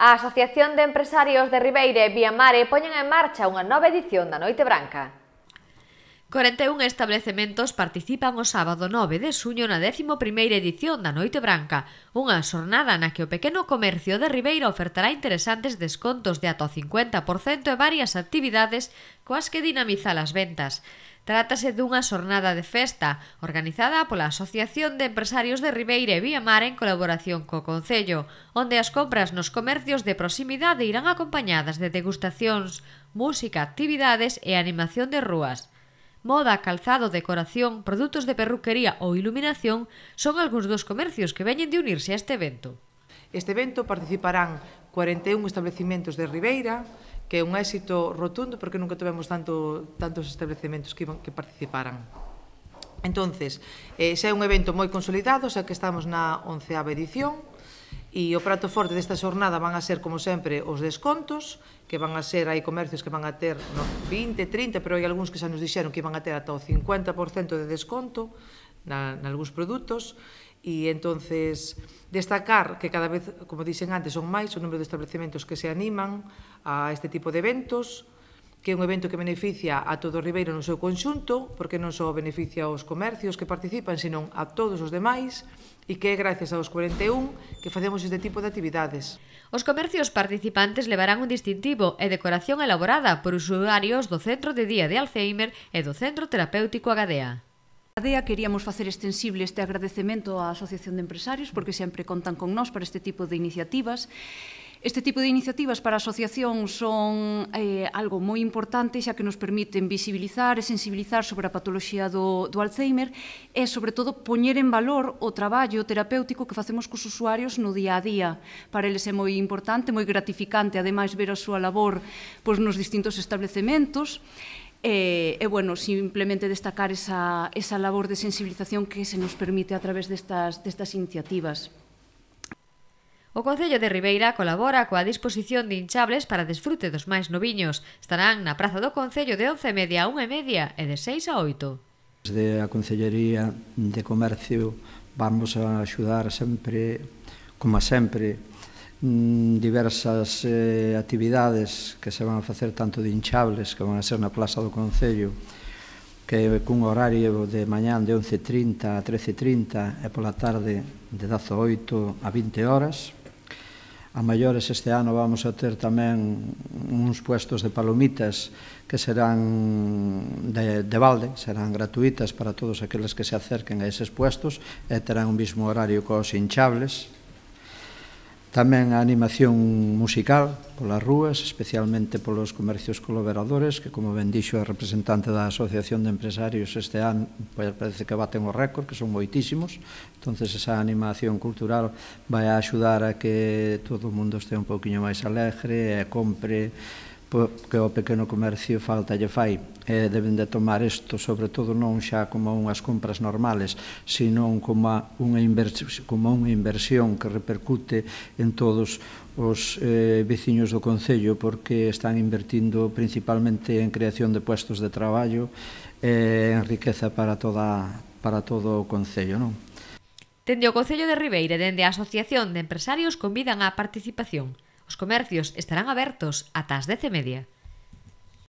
A Asociación de Empresarios de Ribeira e Viamare poñen en marcha unha nova edición da Noite Branca. 41 establecementos participan o sábado 9 de suño na 11ª edición da Noite Branca, unha xornada na que o pequeno comercio de Ribeira ofertará interesantes descontos de ata 50% e varias actividades coas que dinamizar as ventas. Trátase dunha xornada de festa organizada pola Asociación de Empresarios de Ribeira e Viamar en colaboración co Concello, onde as compras nos comercios de proximidade irán acompañadas de degustacións, música, actividades e animación de rúas. Moda, calzado, decoración, produtos de perruquería ou iluminación son algúns dos comercios que veñen de unirse a este evento. Este evento participarán 41 establecimentos de Ribeira, que é un éxito rotundo porque nunca tivemos tanto, tantos establecementos que, iban, que participaran. Entonces, eh, xa é un evento moi consolidado, xa que estamos na 11ª edición, e o prato forte desta xornada van a ser, como sempre, os descontos, que van a ser, hai comercios que van a ter no, 20, 30, pero hai algúns que xa nos dixeron que van a ter ata o 50% de desconto na, algúns produtos, E entonces destacar que cada vez, como dixen antes, son máis o número de establecementos que se animan a este tipo de eventos, que é un evento que beneficia a todo o Ribeiro no seu conxunto, porque non só beneficia aos comercios que participan, senón a todos os demais, e que é gracias aos 41 que facemos este tipo de actividades. Os comercios participantes levarán un distintivo e decoración elaborada por usuarios do Centro de Día de Alzheimer e do Centro Terapéutico Agadea. ADEA queríamos facer extensible este agradecemento á Asociación de Empresarios porque sempre contan con nós para este tipo de iniciativas. Este tipo de iniciativas para a asociación son eh, algo moi importante xa que nos permiten visibilizar e sensibilizar sobre a patoloxía do, do Alzheimer e, sobre todo, poñer en valor o traballo terapéutico que facemos cos usuarios no día a día. Para eles é moi importante, moi gratificante, ademais, ver a súa labor pois, nos distintos establecementos E, e bueno, simplemente destacar esa, esa labor de sensibilización que se nos permite a través destas, destas iniciativas. O Concello de Ribeira colabora coa disposición de hinchables para desfrute dos máis noviños. Estarán na Praza do Concello de 11:30 a 1:30 e de 6 a 8. Desde a Concellería de Comercio vamos a axudar sempre, como sempre, Mm, diversas eh, actividades que se van a facer tanto de hinchables que van a ser na Plaza do Concello que cun horario de mañán de 11.30 a 13.30 e pola tarde de 18 a 20 horas a maiores este ano vamos a ter tamén uns puestos de palomitas que serán de, de balde, serán gratuitas para todos aqueles que se acerquen a eses puestos e terán o mismo horario cos hinchables Tamén a animación musical polas rúas, especialmente polos comercios colaboradores, que como ben dixo a representante da Asociación de Empresarios este ano, pois parece que baten o récord, que son moitísimos. Entonces esa animación cultural vai a axudar a que todo o mundo estea un pouquiño máis alegre e compre porque ao pequeno comercio falta lle fai e deben de tomar isto sobre todo non xa como unhas compras normales sino como unha inversión, como unha inversión que repercute en todos os eh, veciños do Concello porque están invertindo principalmente en creación de puestos de traballo e eh, en riqueza para, toda, para todo o Concello. Non? Tende o Concello de Ribeira, dende a Asociación de Empresarios, convidan á participación. Os comercios estarán abertos ata as 10 e media.